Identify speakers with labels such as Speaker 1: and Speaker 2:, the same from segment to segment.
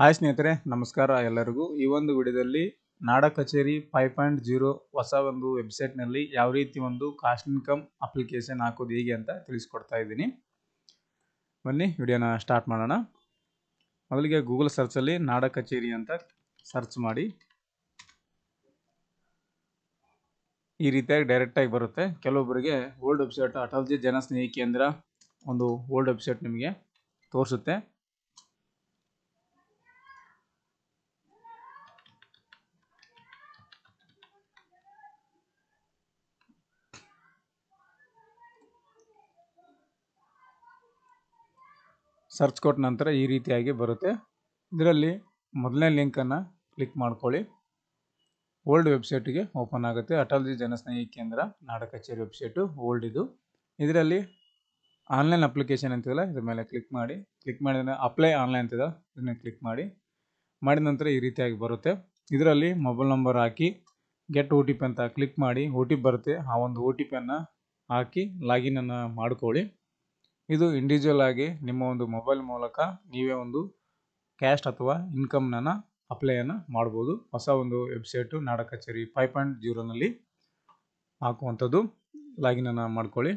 Speaker 1: hi ಸ್ನೇಹಿತರೆ ನಮಸ್ಕಾರ ಎಲ್ಲರಿಗೂ ಈ ಒಂದು ವಿಡಿಯೋದಲ್ಲಿ ನಾಡ ಕಚೇರಿ ಫೈವ್ ಪಾಯಿಂಟ್ ಜೀರೋ ಹೊಸ ಒಂದು ವೆಬ್ಸೈಟ್ನಲ್ಲಿ ಯಾವ ರೀತಿ ಒಂದು ಕಾಸ್ಟ್ ಇನ್ಕಮ್ ಅಪ್ಲಿಕೇಶನ್ ಹಾಕೋದು ಹೇಗೆ ಅಂತ ತಿಳಿಸ್ಕೊಡ್ತಾ ಇದ್ದೀನಿ ಬನ್ನಿ ವಿಡಿಯೋನ ಸ್ಟಾರ್ಟ್ ಮಾಡೋಣ ಮೊದಲಿಗೆ ಗೂಗಲ್ ಸರ್ಚಲ್ಲಿ ನಾಡ ಕಚೇರಿ ಅಂತ ಸರ್ಚ್ ಮಾಡಿ ಈ ರೀತಿಯಾಗಿ ಡೈರೆಕ್ಟಾಗಿ ಬರುತ್ತೆ ಕೆಲವೊಬ್ಬರಿಗೆ ಓಲ್ಡ್ ವೆಬ್ಸೈಟ್ ಅಟಲ್ಜಿ ಜನಸ್ನೇಹಿ ಕೇಂದ್ರ ಒಂದು ಓಲ್ಡ್ ವೆಬ್ಸೈಟ್ ನಿಮಗೆ ತೋರಿಸುತ್ತೆ ಸರ್ಚ್ ಕೊಟ್ಟ ನಂತರ ಈ ರೀತಿಯಾಗಿ ಬರುತ್ತೆ ಇದರಲ್ಲಿ ಮೊದಲನೇ ಲಿಂಕನ್ನು ಕ್ಲಿಕ್ ಮಾಡ್ಕೊಳ್ಳಿ ಓಲ್ಡ್ ವೆಬ್ಸೈಟಿಗೆ ಓಪನ್ ಆಗುತ್ತೆ ಅಟಲ್ಜಿ ಜನಸ್ನೇಹಿ ಕೇಂದ್ರ ನಾಡ ಕಚೇರಿ ವೆಬ್ಸೈಟು ಓಲ್ಡ್ ಇದು ಇದರಲ್ಲಿ ಆನ್ಲೈನ್ ಅಪ್ಲಿಕೇಶನ್ ಅಂತಿದೆಯಲ್ಲ ಇದ್ರ ಮೇಲೆ ಕ್ಲಿಕ್ ಮಾಡಿ ಕ್ಲಿಕ್ ಮಾಡಿದ ಅಪ್ಲೈ ಆನ್ಲೈನ್ ಅಂತಿದೆ ಇದನ್ನ ಕ್ಲಿಕ್ ಮಾಡಿ ಮಾಡಿದ ನಂತರ ಈ ರೀತಿಯಾಗಿ ಬರುತ್ತೆ ಇದರಲ್ಲಿ ಮೊಬೈಲ್ ನಂಬರ್ ಹಾಕಿ ಗೆಟ್ ಓ ಟಿ ಪಿ ಅಂತ ಕ್ಲಿಕ್ ಮಾಡಿ ಓ ಟಿ ಬರುತ್ತೆ ಆ ಒಂದು ಓ ಟಿ ಪಿಯನ್ನು ಹಾಕಿ ಲಾಗಿನನ್ನು ಮಾಡ್ಕೊಳ್ಳಿ ಇದು ಇಂಡಿವಿಜುವಲ್ ಆಗಿ ನಿಮ್ಮ ಒಂದು ಮೊಬೈಲ್ ಮೂಲಕ ನೀವೇ ಒಂದು ಕ್ಯಾಸ್ಟ್ ಅಥವಾ ಇನ್ಕಮ್ನ ಅಪ್ಲೈಯನ್ನು ಮಾಡ್ಬೋದು ಹೊಸ ಒಂದು ವೆಬ್ಸೈಟು ನಾಡ ಕಚೇರಿ ಫೈವ್ ಪಾಯಿಂಟ್ ಜೀರೋನಲ್ಲಿ ಹಾಕುವಂಥದ್ದು ಲಾಗಿನನ್ನು ಮಾಡ್ಕೊಳ್ಳಿ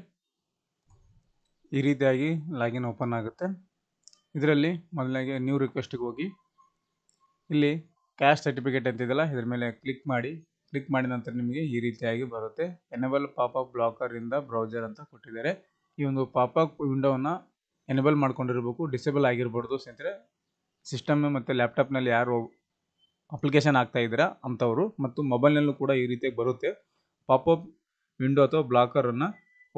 Speaker 1: ಈ ರೀತಿಯಾಗಿ ಲಾಗಿನ್ ಓಪನ್ ಆಗುತ್ತೆ ಇದರಲ್ಲಿ ಮೊದಲಿಗೆ ನ್ಯೂ ರಿಕ್ವೆಸ್ಟಿಗೆ ಹೋಗಿ ಇಲ್ಲಿ ಕ್ಯಾಶ್ ಸರ್ಟಿಫಿಕೇಟ್ ಅಂತಿದೆಯಲ್ಲ ಇದ್ರ ಮೇಲೆ ಕ್ಲಿಕ್ ಮಾಡಿ ಕ್ಲಿಕ್ ಮಾಡಿದ ನಂತರ ನಿಮಗೆ ಈ ರೀತಿಯಾಗಿ ಬರುತ್ತೆ ಎನೇಬಲ್ ಬ್ಲಾಕರ್ ಇಂದ ಬ್ರೌಸರ್ ಅಂತ ಕೊಟ್ಟಿದ್ದಾರೆ ಈ ಒಂದು ಪಾಪಪ್ ವಿಂಡೋವನ್ನು ಎನೇಬಲ್ ಮಾಡ್ಕೊಂಡಿರಬೇಕು ಡಿಸೇಬಲ್ ಆಗಿರ್ಬಾರ್ದು ಸ್ನೇಹಿತರೆ ಸಿಸ್ಟಮ್ ಮತ್ತು ಲ್ಯಾಪ್ಟಾಪ್ನಲ್ಲಿ ಯಾರು ಅಪ್ಲಿಕೇಶನ್ ಆಗ್ತಾ ಇದ್ದೀರಾ ಅಂಥವರು ಮತ್ತು ಮೊಬೈಲ್ನಲ್ಲೂ ಕೂಡ ಈ ರೀತಿಯಾಗಿ ಬರುತ್ತೆ ಪಾಪಪ್ ವಿಂಡೋ ಅಥವಾ ಬ್ಲಾಕರನ್ನು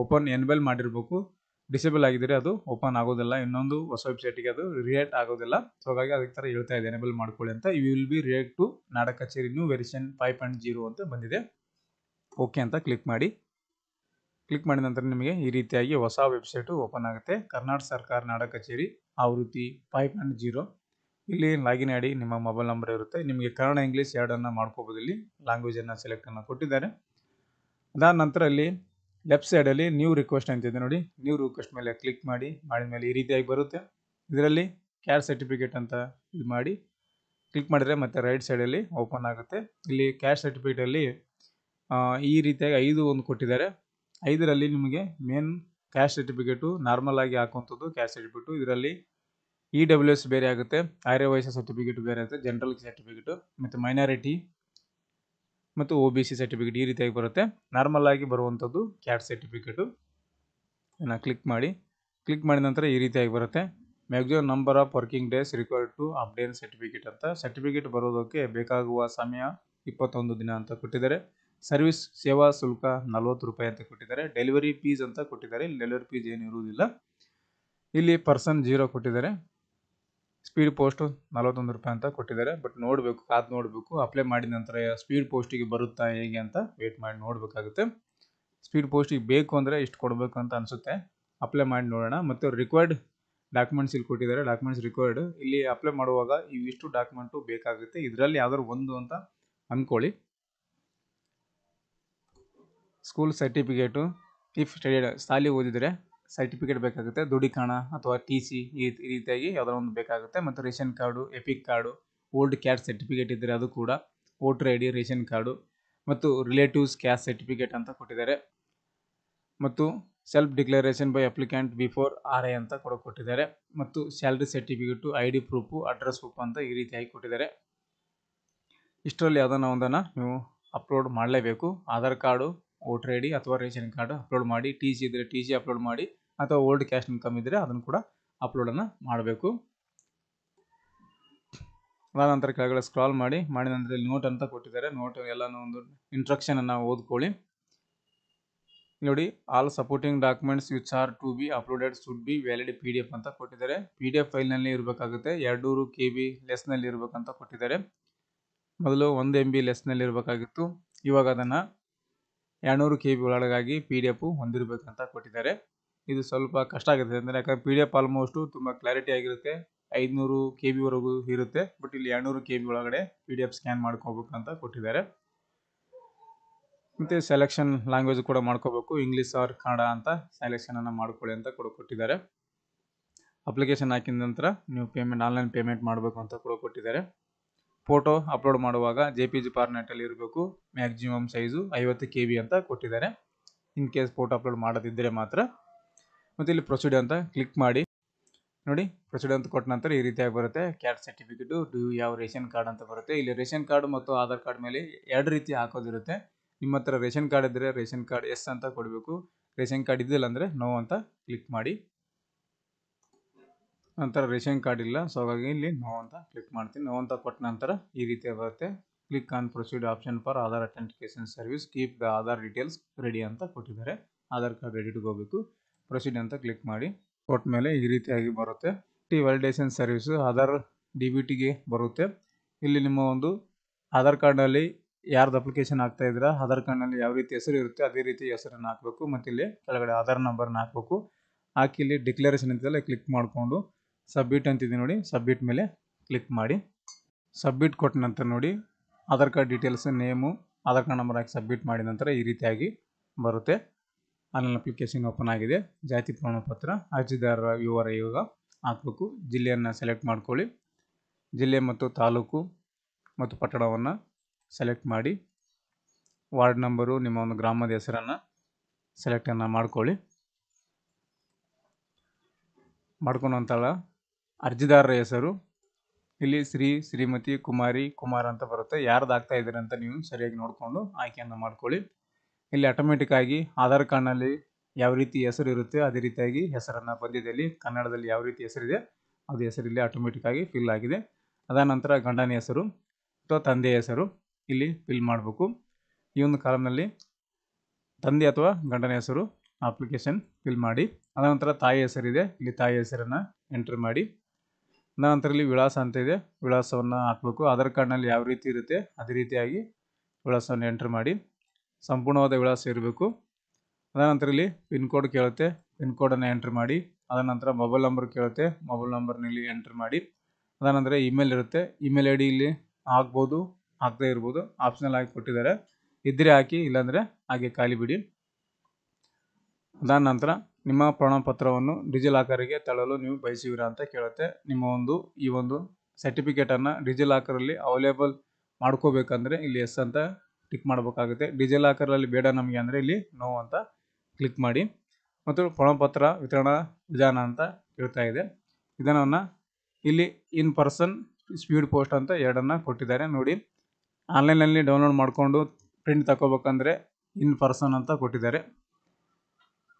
Speaker 1: ಓಪನ್ ಎನೇಬಲ್ ಮಾಡಿರಬೇಕು ಡಿಸೇಬಲ್ ಆಗಿದ್ದರೆ ಅದು ಓಪನ್ ಆಗೋದಿಲ್ಲ ಇನ್ನೊಂದು ಹೊಸ ವೆಬ್ಸೈಟಿಗೆ ಅದು ರಿಯಾಕ್ಟ್ ಆಗೋದಿಲ್ಲ ಸೊ ಹಾಗಾಗಿ ಅದಕ್ಕೆ ಥರ ಹೇಳ್ತಾ ಇದೆ ಎನೇಬಲ್ ಮಾಡ್ಕೊಳ್ಳಿ ಅಂತ you will be react to Nada Kacheri new version five point zero ಅಂತ ಬಂದಿದೆ ಓಕೆ ಅಂತ ಕ್ಲಿಕ್ ಮಾಡಿ ಕ್ಲಿಕ್ ಮಾಡಿದ ನಂತರ ನಿಮಗೆ ಈ ರೀತಿಯಾಗಿ ಹೊಸ ವೆಬ್ಸೈಟು ಓಪನ್ ಆಗುತ್ತೆ ಕರ್ನಾಟಕ ಸರ್ಕಾರ ನಾಡ ಕಚೇರಿ ಆವೃತ್ತಿ ಫೈವ್ ನಾಟ್ ಜೀರೋ ಇಲ್ಲಿ ಲಾಗಿನ್ ಆಡಿ ನಿಮ್ಮ ಮೊಬೈಲ್ ನಂಬರ್ ಇರುತ್ತೆ ನಿಮಗೆ ಕನ್ನಡ ಇಂಗ್ಲೀಷ್ ಎರಡನ್ನು ಮಾಡ್ಕೋಬೋದು ಇಲ್ಲಿ ಲ್ಯಾಂಗ್ವೇಜನ್ನು ಸೆಲೆಕ್ಟನ್ನು ಕೊಟ್ಟಿದ್ದಾರೆ ಅದಾದ ನಂತರ ಅಲ್ಲಿ ಲೆಫ್ಟ್ ಸೈಡಲ್ಲಿ ನ್ಯೂ ರಿಕ್ವೆಸ್ಟ್ ಅಂತಿದೆ ನೋಡಿ ನ್ಯೂ ರಿಕ್ವೆಸ್ಟ್ ಮೇಲೆ ಕ್ಲಿಕ್ ಮಾಡಿ ಮಾಡಿದ ಮೇಲೆ ಈ ರೀತಿಯಾಗಿ ಬರುತ್ತೆ ಇದರಲ್ಲಿ ಕ್ಯಾರ್ ಸರ್ಟಿಫಿಕೇಟ್ ಅಂತ ಇದು ಮಾಡಿ ಕ್ಲಿಕ್ ಮಾಡಿದರೆ ಮತ್ತೆ ರೈಟ್ ಸೈಡಲ್ಲಿ ಓಪನ್ ಆಗುತ್ತೆ ಇಲ್ಲಿ ಕ್ಯಾಶ್ ಸರ್ಟಿಫಿಕೇಟಲ್ಲಿ ಈ ರೀತಿಯಾಗಿ ಐದು ಒಂದು ಕೊಟ್ಟಿದ್ದಾರೆ ಐದರಲ್ಲಿ ನಿಮಗೆ ಮೇನ್ ಕ್ಯಾಶ್ ಸರ್ಟಿಫಿಕೇಟು ನಾರ್ಮಲ್ ಆಗಿ ಹಾಕುವಂಥದ್ದು ಕ್ಯಾಶ್ ಸರ್ಟಿಫಿಕೇಟು ಇದರಲ್ಲಿ ಇ ಡಬ್ಲ್ಯೂ ಎಸ್ ಬೇರೆ ಆಗುತ್ತೆ ವಯಸ್ಸು ಸರ್ಟಿಫಿಕೇಟ್ ಬೇರೆ ಆಗುತ್ತೆ ಜನರಲ್ ಸರ್ಟಿಫಿಕೇಟು ಮತ್ತು ಮೈನಾರಿಟಿ ಮತ್ತು ಒ ಬಿ ಸಿ ಸರ್ಟಿಫಿಕೇಟ್ ಈ ರೀತಿಯಾಗಿ ಬರುತ್ತೆ ನಾರ್ಮಲ್ ಆಗಿ ಬರುವಂಥದ್ದು ಕ್ಯಾಟ್ ಸರ್ಟಿಫಿಕೇಟು ಇದನ್ನು ಕ್ಲಿಕ್ ಮಾಡಿ ಕ್ಲಿಕ್ ಮಾಡಿದ ನಂತರ ಈ ರೀತಿಯಾಗಿ ಬರುತ್ತೆ maximum number of working days required to obtain certificate ಅಂತ ಸರ್ಟಿಫಿಕೇಟ್ ಬರೋದಕ್ಕೆ ಬೇಕಾಗುವ ಸಮಯ ಇಪ್ಪತ್ತೊಂದು ದಿನ ಅಂತ ಕೊಟ್ಟಿದ್ದಾರೆ ಸರ್ವಿಸ್ ಸೇವಾ ಶುಲ್ಕ ನಲ್ವತ್ತು ರೂಪಾಯಿ ಅಂತ ಕೊಟ್ಟಿದ್ದಾರೆ ಡೆಲಿವರಿ ಫೀಸ್ ಅಂತ ಕೊಟ್ಟಿದ್ದಾರೆ ಇಲ್ಲಿ ಡೆಲಿವರಿ ಫೀಸ್ ಏನು ಇರುವುದಿಲ್ಲ ಇಲ್ಲಿ ಪರ್ಸನ್ ಜೀರೋ ಕೊಟ್ಟಿದ್ದಾರೆ ಸ್ಪೀಡ್ ಪೋಸ್ಟು ನಲ್ವತ್ತೊಂದು ರೂಪಾಯಿ ಅಂತ ಕೊಟ್ಟಿದ್ದಾರೆ ಬಟ್ ನೋಡಬೇಕು ಕಾದು ನೋಡಬೇಕು ಅಪ್ಲೈ ಮಾಡಿದ ನಂತರ ಸ್ಪೀಡ್ ಪೋಸ್ಟಿಗೆ ಬರುತ್ತಾ ಹೇಗೆ ಅಂತ ವೇಟ್ ಮಾಡಿ ನೋಡಬೇಕಾಗುತ್ತೆ ಸ್ಪೀಡ್ ಪೋಸ್ಟಿಗೆ ಬೇಕು ಅಂದರೆ ಇಷ್ಟು ಕೊಡಬೇಕು ಅಂತ ಅನಿಸುತ್ತೆ ಅಪ್ಲೈ ಮಾಡಿ ನೋಡೋಣ ಮತ್ತು ರಿಕ್ವೈರ್ಡ್ ಡಾಕ್ಯುಮೆಂಟ್ಸ್ ಇಲ್ಲಿ ಕೊಟ್ಟಿದ್ದಾರೆ ಡಾಕ್ಯುಮೆಂಟ್ಸ್ ರಿಕ್ವೈರ್ಡ್ ಇಲ್ಲಿ ಅಪ್ಲೈ ಮಾಡುವಾಗ ಇವಿಷ್ಟು ಡಾಕ್ಯುಮೆಂಟು ಬೇಕಾಗುತ್ತೆ ಇದರಲ್ಲಿ ಯಾವ್ದಾದ್ರು ಒಂದು ಅಂತ ಅಂದ್ಕೊಳ್ಳಿ ಸ್ಕೂಲ್ ಸರ್ಟಿಫಿಕೇಟು ಇಫ್ ಸ್ಟಡಿ ಶಾಲಿ ಓದಿದರೆ ಸರ್ಟಿಫಿಕೇಟ್ ಬೇಕಾಗುತ್ತೆ ದುಡಿಕಾಣ ಅಥವಾ ಟಿ ಸಿ ಈ ರೀತಿಯಾಗಿ ಯಾವುದೋ ಒಂದು ಬೇಕಾಗುತ್ತೆ ಮತ್ತು ration card EPIC card old caste certificate ಇದ್ದರೆ ಅದು ಕೂಡ voter I D ration card ಮತ್ತು ರಿಲೇಟಿವ್ಸ್ ಕ್ಯಾಸ್ಟ್ ಸರ್ಟಿಫಿಕೇಟ್ ಅಂತ ಕೊಟ್ಟಿದ್ದಾರೆ ಮತ್ತು self declaration by applicant before R I ಅಂತ ಕೂಡ ಕೊಟ್ಟಿದ್ದಾರೆ ಮತ್ತು salary certificate I D proof address proof ಅಂತ ಈ ರೀತಿಯಾಗಿ ಕೊಟ್ಟಿದ್ದಾರೆ ಇಷ್ಟರಲ್ಲಿ ಯಾವುದನ್ನ ಒಂದನ್ನು ನೀವು ಅಪ್ಲೋಡ್ ಮಾಡಲೇಬೇಕು Aadhaar card voter I D ಅಥವಾ ರೇಷನ್ ಕಾರ್ಡ್ ಅಪ್ಲೋಡ್ ಮಾಡಿ ಟಿ ಸಿ ಇದ್ದರೆ ಟಿ ಸಿ ಅಪ್ಲೋಡ್ ಮಾಡಿ ಅಥವಾ ಓಲ್ಡ್ ಕ್ಯಾಶ್ ಇನ್ಕಮ್ ಇದ್ರೆ ಅದನ್ನು ಕೂಡ ಅಪ್ಲೋಡನ್ನು ಮಾಡಬೇಕು ನಂತರ ಕೆಳಗಡೆ ಸ್ಕ್ರಾಲ್ ಮಾಡಿ ಮಾಡಿದ ನಂತರ ಇಲ್ಲಿ ನೋಟ್ ಅಂತ ಕೊಟ್ಟಿದ್ದಾರೆ ನೋಟ್ ಎಲ್ಲನೂ ಒಂದು ಇಂಟ್ರಕ್ಷನನ್ನು ಓದ್ಕೊಳ್ಳಿ ನೋಡಿ all supporting documents which are to be uploaded should be valid P D F ಅಂತ ಕೊಟ್ಟಿದ್ದಾರೆ ಪಿ ಡಿ ಎಫ್ ಫೈಲ್ನಲ್ಲಿ ಇರಬೇಕಾಗುತ್ತೆ ಎರಡೂರು ಕೆ ಬಿ ಲೆಸ್ನಲ್ಲಿ ಇರಬೇಕಂತ ಕೊಟ್ಟಿದ್ದಾರೆ ಮೊದಲು ಒಂದು ಎಂ ಬಿ ಲೆಸ್ನಲ್ಲಿ ಇರಬೇಕಾಗಿತ್ತು ಇವಾಗ ಅದನ್ನು ಎರಡುನೂರು ಕೆ ಬಿ ಒಳಗಾಗಿ ಪಿ ಡಿ ಎಫ್ ಹೊಂದಿರಬೇಕಂತ ಕೊಟ್ಟಿದ್ದಾರೆ ಇದು ಸ್ವಲ್ಪ ಕಷ್ಟ ಆಗುತ್ತೆ ಅಂದರೆ ಯಾಕಂದರೆ ಪಿ ಡಿ ಎಫ್ ಆಲ್ಮೋಸ್ಟು ತುಂಬ ಕ್ಲಾರಿಟಿ ಆಗಿರುತ್ತೆ ಐದುನೂರು ಕೆ ಬಿವರೆಗೂ ಇರುತ್ತೆ ಬಟ್ ಇಲ್ಲಿ ಎರಡುನೂರು ಕೆ ಬಿ ಒಳಗಡೆ ಪಿ ಡಿ ಎಫ್ ಸ್ಕ್ಯಾನ್ ಮಾಡ್ಕೋಬೇಕಂತ ಕೊಟ್ಟಿದ್ದಾರೆ ಮತ್ತು ಸೆಲೆಕ್ಷನ್ ಲ್ಯಾಂಗ್ವೇಜ್ ಕೂಡ ಮಾಡ್ಕೋಬೇಕು ಇಂಗ್ಲೀಷ್ ಆರ್ ಕನ್ನಡ ಅಂತ ಸೆಲೆಕ್ಷನನ್ನು ಮಾಡ್ಕೊಳ್ಳಿ ಅಂತ ಕೂಡ ಕೊಟ್ಟಿದ್ದಾರೆ ಅಪ್ಲಿಕೇಶನ್ ಹಾಕಿದ ನಂತರ ನೀವು ಪೇಮೆಂಟ್ ಆನ್ಲೈನ್ ಪೇಮೆಂಟ್ ಮಾಡಬೇಕು ಅಂತ ಕೂಡ ಕೊಟ್ಟಿದ್ದಾರೆ ಫೋಟೋ ಅಪ್ಲೋಡ್ ಮಾಡುವಾಗ ಜೆ ಪಿ ಜಿ ಫಾರ್ಮ್ಯಾಟಲ್ಲಿ ಇರಬೇಕು ಮ್ಯಾಕ್ಸಿಮಮ್ ಸೈಜು ಐವತ್ತು ಕೆ ಬಿ ಅಂತ ಕೊಟ್ಟಿದ್ದಾರೆ ಇನ್ ಕೇಸ್ ಫೋಟೋ ಅಪ್ಲೋಡ್ ಮಾಡೋದಿದ್ದರೆ ಮಾತ್ರ ಮತ್ತು ಇಲ್ಲಿ ಪ್ರೊಸೀಡ್ ಅಂತ ಕ್ಲಿಕ್ ಮಾಡಿ ನೋಡಿ ಪ್ರೊಸೀಡ್ ಅಂತ ಕೊಟ್ಟ ನಂತರ ಈ ರೀತಿಯಾಗಿ ಬರುತ್ತೆ ಕ್ಯಾಟ್ ಸರ್ಟಿಫಿಕೇಟು ಡ್ಯೂ ಯಾವ ರೇಷನ್ ಕಾರ್ಡ್ ಅಂತ ಬರುತ್ತೆ ಇಲ್ಲಿ ರೇಷನ್ ಕಾರ್ಡ್ ಮತ್ತು ಆಧಾರ್ ಕಾರ್ಡ್ ಮೇಲೆ ಎರಡು ರೀತಿ ಹಾಕೋದಿರುತ್ತೆ ನಿಮ್ಮ ಹತ್ರ ರೇಷನ್ ಕಾರ್ಡ್ ಇದ್ದರೆ ರೇಷನ್ ಕಾರ್ಡ್ ಎಸ್ ಅಂತ ಕೊಡಬೇಕು ರೇಷನ್ ಕಾರ್ಡ್ ಇದ್ದಿಲ್ಲ ಅಂದರೆ ನೋ ಅಂತ ಕ್ಲಿಕ್ ಮಾಡಿ ನಂತರ ರೇಷನ್ ಕಾರ್ಡ್ ಇಲ್ಲ ಸೊ ಹಾಗಾಗಿ ಇಲ್ಲಿ ನೋ ಅಂತ ಕ್ಲಿಕ್ ಮಾಡ್ತೀನಿ ನೋ ಅಂತ ಕೊಟ್ಟ ನಂತರ ಈ ರೀತಿ ಬರುತ್ತೆ click on proceed option for Aadhaar authentication service keep the Aadhaar details ready ಅಂತ ಕೊಟ್ಟಿದ್ದಾರೆ ಆಧಾರ್ ಕಾರ್ಡ್ ರೆಡಿ ಹೋಗಬೇಕು ಪ್ರೊಸೀಡ್ ಅಂತ ಕ್ಲಿಕ್ ಮಾಡಿ ಕೊಟ್ಟ ಮೇಲೆ ಈ ರೀತಿಯಾಗಿ ಬರುತ್ತೆ T validation service Aadhaar D B ಟಿಗೆ ಬರುತ್ತೆ ಇಲ್ಲಿ ನಿಮ್ಮ ಒಂದು ಆಧಾರ್ ಕಾರ್ಡ್ನಲ್ಲಿ ಯಾರ್ದು ಅಪ್ಲಿಕೇಶನ್ ಆಗ್ತಾ ಇದ್ದೀರಾ ಆಧಾರ್ ಕಾರ್ಡ್ನಲ್ಲಿ ಯಾವ ರೀತಿ ಹೆಸರು ಇರುತ್ತೆ ಅದೇ ರೀತಿ ಹೆಸರನ್ನು ಹಾಕಬೇಕು ಮತ್ತು ಇಲ್ಲಿ ಕೆಳಗಡೆ ಆಧಾರ್ ನಂಬರ್ನ ಹಾಕಬೇಕು ಹಾಕಿ ಇಲ್ಲಿ ಡಿಕ್ಲರೇಷನ್ ಅಂತಲೇ ಕ್ಲಿಕ್ ಮಾಡಿಕೊಂಡು ಸಬ್ಮಿಟ್ ಅಂತಿದೆ ನೋಡಿ ಸಬ್ಮಿಟ್ ಮೇಲೆ ಕ್ಲಿಕ್ ಮಾಡಿ ಸಬ್ಮಿಟ್ ಕೊಟ್ಟ ನಂತರ ನೋಡಿ Aadhaar card details name Aadhaar card number ಹಾಕಿ ಸಬ್ಮಿಟ್ ಮಾಡಿದ ನಂತರ ಈ ರೀತಿಯಾಗಿ ಬರುತ್ತೆ ಆನ್ಲೈನ್ ಅಪ್ಲಿಕೇಶನ್ ಓಪನ್ ಆಗಿದೆ ಜಾತಿ ಪ್ರಮಾಣಪತ್ರ ಅರ್ಜಿದಾರರ ವಿವರ ಯೋಗ ಹಾಕಬೇಕು ಜಿಲ್ಲೆಯನ್ನು ಸೆಲೆಕ್ಟ್ ಮಾಡ್ಕೊಳ್ಳಿ ಜಿಲ್ಲೆ ಮತ್ತು ತಾಲೂಕು ಮತ್ತು ಪಟ್ಟಣವನ್ನು ಸೆಲೆಕ್ಟ್ ಮಾಡಿ ವಾರ್ಡ್ ನಂಬರು ನಿಮ್ಮ ಒಂದು ಗ್ರಾಮದ ಹೆಸರನ್ನು ಸೆಲೆಕ್ಟನ್ನು ಮಾಡ್ಕೊಳ್ಳಿ ಮಾಡ್ಕೊಂಡಂತಳ ಅರ್ಜಿದಾರರ ಹೆಸರು ಇಲ್ಲಿ ಶ್ರೀ ಶ್ರೀಮತಿ ಕುಮಾರಿ ಕುಮಾರ್ ಅಂತ ಬರುತ್ತೆ ಯಾರ್ದು ಆಗ್ತಾ ಇದ್ದೀರಾ ಅಂತ ನೀವು ಸರಿಯಾಗಿ ನೋಡಿಕೊಂಡು ಆಯ್ಕೆಯನ್ನು ಮಾಡ್ಕೊಳ್ಳಿ ಇಲ್ಲಿ ಆಟೋಮೆಟಿಕ್ ಆಗಿ ಆಧಾರ್ ಕಾರ್ಡ್ನಲ್ಲಿ ಯಾವ ರೀತಿ ಹೆಸರು ಇರುತ್ತೆ ಅದೇ ರೀತಿಯಾಗಿ ಹೆಸರನ್ನು ಬಂದಿದೆ ಇಲ್ಲಿ ಕನ್ನಡದಲ್ಲಿ ಯಾವ ರೀತಿ ಹೆಸರಿದೆ ಅದು ಹೆಸರಿಲ್ಲಿ ಆಟೋಮೆಟಿಕ್ ಆಗಿ ಫಿಲ್ ಆಗಿದೆ ಅದಾದ ನಂತರ ಗಂಡನ ಹೆಸರು ಅಥವಾ ತಂದೆಯ ಹೆಸರು ಇಲ್ಲಿ ಫಿಲ್ ಮಾಡಬೇಕು ಈ ಒಂದು ಕಾಲಮ್ನಲ್ಲಿ ತಂದೆ ಅಥವಾ ಗಂಡನ ಹೆಸರು ಅಪ್ಲಿಕೇಶನ್ ಫಿಲ್ ಮಾಡಿ ಅದನಂತರ ತಾಯಿ ಹೆಸರಿದೆ ಇಲ್ಲಿ ತಾಯಿ ಹೆಸರನ್ನು ಎಂಟ್ರಿ ಮಾಡಿ ನಂತರ ಇಲ್ಲಿ ವಿಳಾಸ ಅಂತ ಇದೆ ವಿಳಾಸವನ್ನು ಹಾಕಬೇಕು ಆಧಾರ್ ಕಾರ್ಡ್ನಲ್ಲಿ ಯಾವ ರೀತಿ ಇರುತ್ತೆ ಅದೇ ರೀತಿಯಾಗಿ ವಿಳಾಸವನ್ನು ಎಂಟ್ರ್ ಮಾಡಿ ಸಂಪೂರ್ಣವಾದ ವಿಳಾಸ ಇರಬೇಕು ನಂತರ ಇಲ್ಲಿ ಪಿನ್ ಕೋಡ್ ಕೇಳುತ್ತೆ ಪಿನ್ ಕೋಡನ್ನು ಎಂಟ್ರ್ ಮಾಡಿ ಅದ ನಂತರ ಮೊಬೈಲ್ ನಂಬರ್ ಕೇಳುತ್ತೆ ಮೊಬೈಲ್ ನಂಬರ್ನಲ್ಲಿ ಎಂಟ್ರ್ ಮಾಡಿ ನಂತರ ಇಮೇಲ್ ಇರುತ್ತೆ ಇಮೇಲ್ ಐ ಡಿ ಇಲ್ಲಿ ಹಾಕ್ಬೋದು ಹಾಕದೇ ಇರ್ಬೋದು ಆಪ್ಷನಲ್ ಆಗಿ ಕೊಟ್ಟಿದ್ದಾರೆ ಇದ್ದರೆ ಹಾಕಿ ಇಲ್ಲಾಂದರೆ ಹಾಗೆ ಖಾಲಿ ಬಿಡಿ ಅದಾದ ನಂತರ ನಿಮ್ಮ ಪ್ರಮಾಣಪತ್ರವನ್ನು ಡಿಜಿಲಾಕರಿಗೆ ತೆರಳಲು ನೀವು ಬಯಸುವಿರಾ ಅಂತ ಕೇಳುತ್ತೆ ನಿಮ್ಮ ಒಂದು ಈ ಒಂದು ಸರ್ಟಿಫಿಕೇಟನ್ನು ಡಿಜಿಲಾಕರಲ್ಲಿ ಅವೈಲೇಬಲ್ ಮಾಡ್ಕೋಬೇಕಂದ್ರೆ ಇಲ್ಲಿ ಎಸ್ ಅಂತ ಕ್ಲಿಕ್ ಮಾಡಬೇಕಾಗುತ್ತೆ ಡಿಜಿಲಾಕರಲ್ಲಿ ಬೇಡ ನಮಗೆ ಅಂದರೆ ಇಲ್ಲಿ ನೋ ಅಂತ ಕ್ಲಿಕ್ ಮಾಡಿ ಮತ್ತು ಪ್ರಮಾಣಪತ್ರ ವಿತರಣಾ ವಿಧಾನ ಅಂತ ಹೇಳ್ತಾ ಇದೆ ವಿಧಾನವನ್ನು ಇಲ್ಲಿ ಇನ್ ಪರ್ಸನ್ ಸ್ಪೀಡ್ ಪೋಸ್ಟ್ ಅಂತ ಎರಡನ್ನು ಕೊಟ್ಟಿದ್ದಾರೆ ನೋಡಿ ಆನ್ಲೈನಲ್ಲಿ ಡೌನ್ಲೋಡ್ ಮಾಡಿಕೊಂಡು ಪ್ರಿಂಟ್ ತಗೋಬೇಕಂದ್ರೆ ಇನ್ ಪರ್ಸನ್ ಅಂತ ಕೊಟ್ಟಿದ್ದಾರೆ